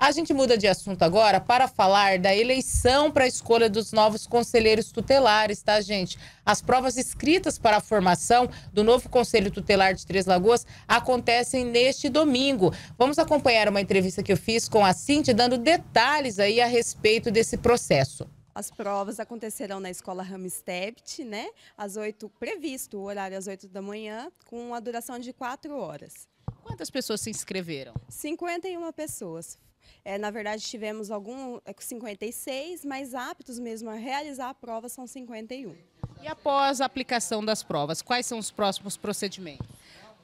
A gente muda de assunto agora para falar da eleição para a escolha dos novos conselheiros tutelares, tá, gente? As provas escritas para a formação do novo Conselho Tutelar de Três Lagoas acontecem neste domingo. Vamos acompanhar uma entrevista que eu fiz com a Cinti, dando detalhes aí a respeito desse processo. As provas acontecerão na escola Ramstept, né? Às 8, previsto o horário às 8 da manhã, com uma duração de 4 horas. Quantas pessoas se inscreveram? 51 pessoas. É, na verdade, tivemos algum é, 56, mas aptos mesmo a realizar a prova são 51. E após a aplicação das provas, quais são os próximos procedimentos?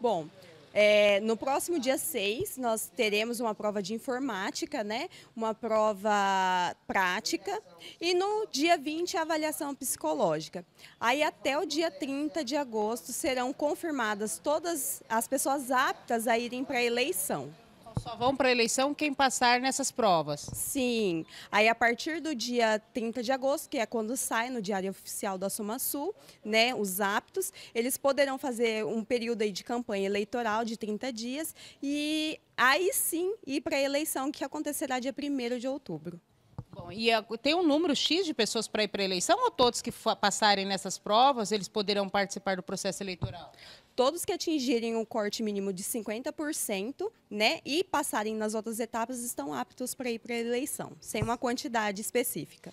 Bom, é, no próximo dia 6, nós teremos uma prova de informática, né? uma prova prática. E no dia 20, a avaliação psicológica. Aí até o dia 30 de agosto serão confirmadas todas as pessoas aptas a irem para a eleição. Só vão para a eleição quem passar nessas provas. Sim. Aí a partir do dia 30 de agosto, que é quando sai no Diário Oficial da Sumasul, né, os aptos, eles poderão fazer um período aí de campanha eleitoral de 30 dias e aí sim ir para a eleição que acontecerá dia 1 de outubro. Bom, e tem um número X de pessoas para ir para a eleição ou todos que passarem nessas provas, eles poderão participar do processo eleitoral? Todos que atingirem um corte mínimo de 50%, né, e passarem nas outras etapas estão aptos para ir para a eleição, sem uma quantidade específica.